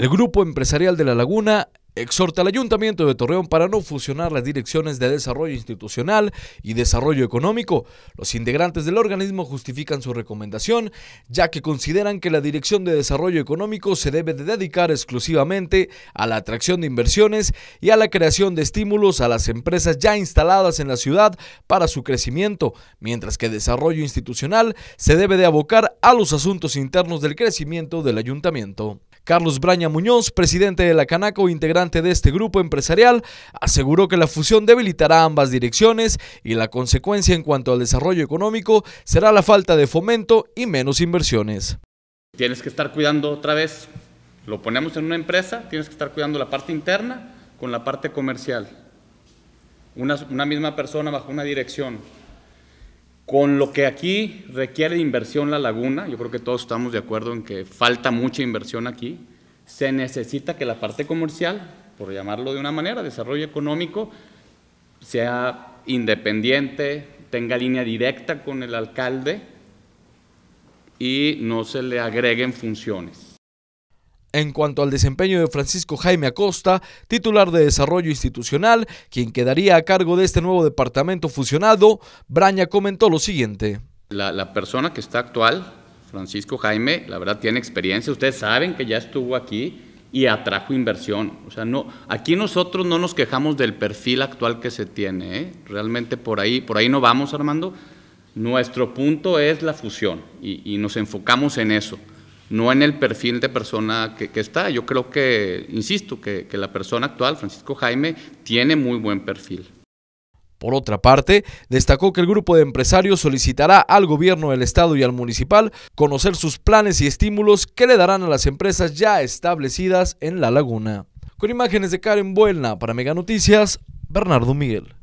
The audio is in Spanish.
El Grupo Empresarial de La Laguna exhorta al Ayuntamiento de Torreón para no fusionar las direcciones de desarrollo institucional y desarrollo económico. Los integrantes del organismo justifican su recomendación, ya que consideran que la dirección de desarrollo económico se debe de dedicar exclusivamente a la atracción de inversiones y a la creación de estímulos a las empresas ya instaladas en la ciudad para su crecimiento, mientras que desarrollo institucional se debe de abocar a los asuntos internos del crecimiento del ayuntamiento. Carlos Braña Muñoz, presidente de la Canaco, integrante de este grupo empresarial, aseguró que la fusión debilitará ambas direcciones y la consecuencia en cuanto al desarrollo económico será la falta de fomento y menos inversiones. Tienes que estar cuidando otra vez, lo ponemos en una empresa, tienes que estar cuidando la parte interna con la parte comercial. Una, una misma persona bajo una dirección, con lo que aquí requiere inversión la laguna, yo creo que todos estamos de acuerdo en que falta mucha inversión aquí, se necesita que la parte comercial, por llamarlo de una manera, desarrollo económico, sea independiente, tenga línea directa con el alcalde y no se le agreguen funciones. En cuanto al desempeño de Francisco Jaime Acosta, titular de Desarrollo Institucional, quien quedaría a cargo de este nuevo departamento fusionado, Braña comentó lo siguiente. La, persona que está actual, Francisco Jaime, la verdad tiene experiencia, ustedes saben que ya estuvo aquí y atrajo inversión. O sea, no, aquí nosotros no nos quejamos del perfil actual que se tiene, ¿eh? realmente por ahí, por ahí no vamos, Armando. Nuestro punto es la fusión y nos enfocamos en eso no en el perfil de persona que, está. Yo creo que, insisto, que, la persona actual, Francisco Jaime, tiene muy buen perfil. Por otra parte, destacó que el grupo de empresarios solicitará al gobierno del estado y al municipal conocer sus planes y estímulos que le darán a las empresas ya establecidas en la laguna. Con imágenes de Karen Buelna para Mega Noticias, Bernardo Miguel.